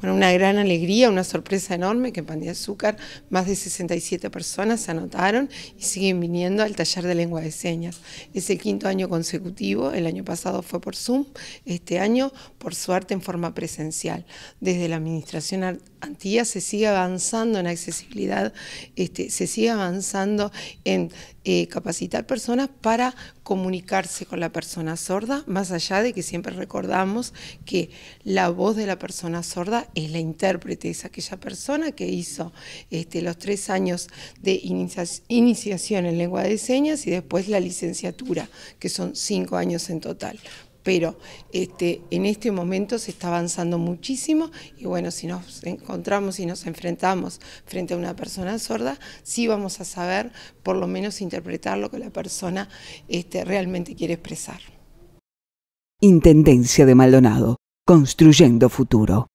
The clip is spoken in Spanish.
Bueno, una gran alegría, una sorpresa enorme que en Pan de Azúcar más de 67 personas se anotaron y siguen viniendo al taller de lengua de señas. Es el quinto año consecutivo, el año pasado fue por Zoom, este año por suerte en forma presencial. Desde la Administración Antillas se sigue avanzando en accesibilidad, este, se sigue avanzando en eh, capacitar personas para comunicarse con la persona sorda, más allá de que siempre recordamos que la voz de la persona sorda es la intérprete, es aquella persona que hizo este, los tres años de iniciación en lengua de señas y después la licenciatura, que son cinco años en total pero este, en este momento se está avanzando muchísimo y bueno, si nos encontramos y nos enfrentamos frente a una persona sorda, sí vamos a saber por lo menos interpretar lo que la persona este, realmente quiere expresar. Intendencia de Maldonado, construyendo futuro.